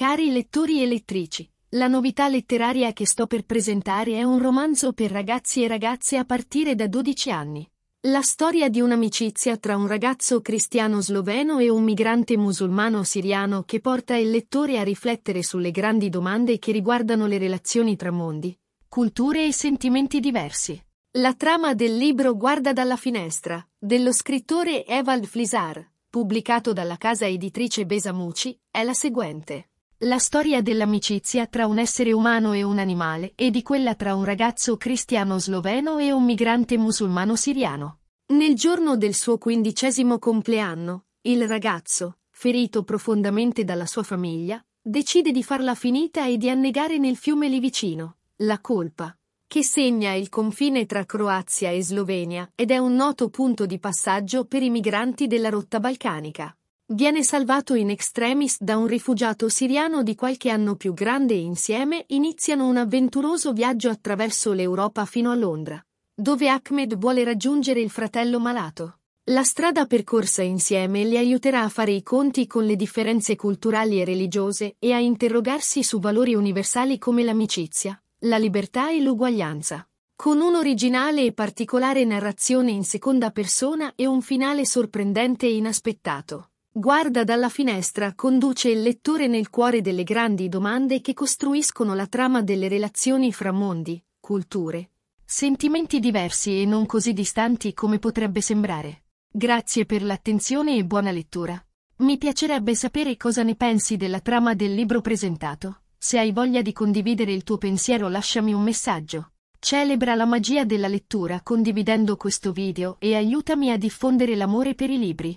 Cari lettori e lettrici, la novità letteraria che sto per presentare è un romanzo per ragazzi e ragazze a partire da 12 anni. La storia di un'amicizia tra un ragazzo cristiano sloveno e un migrante musulmano siriano che porta il lettore a riflettere sulle grandi domande che riguardano le relazioni tra mondi, culture e sentimenti diversi. La trama del libro Guarda dalla finestra, dello scrittore Evald Flisar, pubblicato dalla casa editrice Besamuci, è la seguente. La storia dell'amicizia tra un essere umano e un animale e di quella tra un ragazzo cristiano sloveno e un migrante musulmano siriano. Nel giorno del suo quindicesimo compleanno, il ragazzo, ferito profondamente dalla sua famiglia, decide di farla finita e di annegare nel fiume lì vicino, la colpa, che segna il confine tra Croazia e Slovenia ed è un noto punto di passaggio per i migranti della rotta balcanica. Viene salvato in extremis da un rifugiato siriano di qualche anno più grande e insieme iniziano un avventuroso viaggio attraverso l'Europa fino a Londra, dove Ahmed vuole raggiungere il fratello malato. La strada percorsa insieme li aiuterà a fare i conti con le differenze culturali e religiose e a interrogarsi su valori universali come l'amicizia, la libertà e l'uguaglianza. Con un'originale e particolare narrazione in seconda persona e un finale sorprendente e inaspettato. Guarda dalla finestra, conduce il lettore nel cuore delle grandi domande che costruiscono la trama delle relazioni fra mondi, culture, sentimenti diversi e non così distanti come potrebbe sembrare. Grazie per l'attenzione e buona lettura. Mi piacerebbe sapere cosa ne pensi della trama del libro presentato. Se hai voglia di condividere il tuo pensiero lasciami un messaggio. Celebra la magia della lettura condividendo questo video e aiutami a diffondere l'amore per i libri.